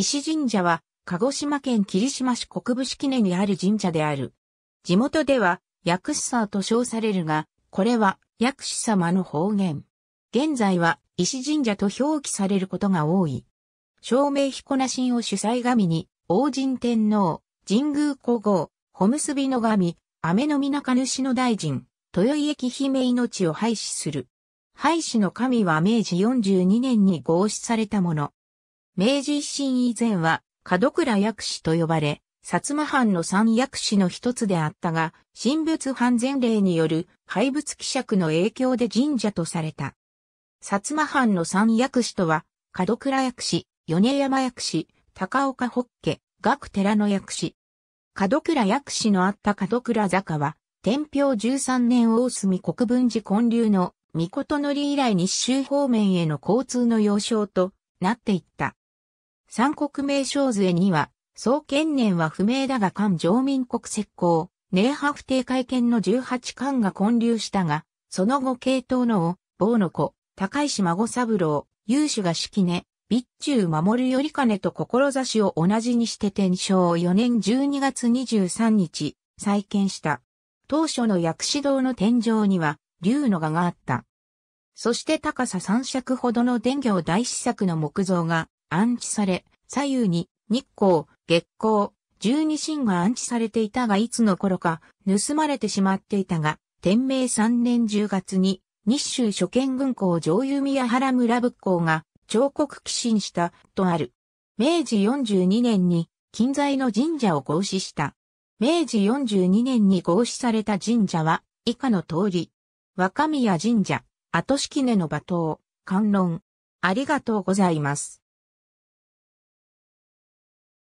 石神社は、鹿児島県霧島市国部式根にある神社である。地元では、薬師様と称されるが、これは薬師様の方言。現在は、石神社と表記されることが多い。照明彦那神を主催神に、王神天皇、神宮皇后、小結びの神、雨の皆か主の大臣、豊井駅姫命を廃止する。廃止の神は明治42年に合祀されたもの。明治維新以前は、門倉薬師と呼ばれ、薩摩藩の三薬師の一つであったが、神仏藩前例による廃仏希釈の影響で神社とされた。薩摩藩の三薬師とは、門倉薬師、米山薬師、高岡北家、学寺の薬師。門倉薬師のあった門倉坂は、天平13年大隅国分寺建立の、御事則以来日州方面への交通の要衝となっていった。三国名称図絵には、創建年は不明だが漢上民国石膏、寧波不定会見の十八巻が混流したが、その後系統のを、坊の子、高石孫三郎、有志が式根、備中守る頼金と志を同じにして転を4年12月23日、再建した。当初の薬師堂の天井には、竜の画があった。そして高さ三尺ほどの伝行大師作の木造が安置され、左右に日光、月光、十二神が安置されていたがいつの頃か盗まれてしまっていたが、天明三年十月に日州諸県軍港上弓宮原村仏港が彫刻寄進したとある。明治四十二年に近在の神社を合祀した。明治四十二年に合祀された神社は以下の通り。若宮神社、後式根の馬頭、観論。ありがとうございます。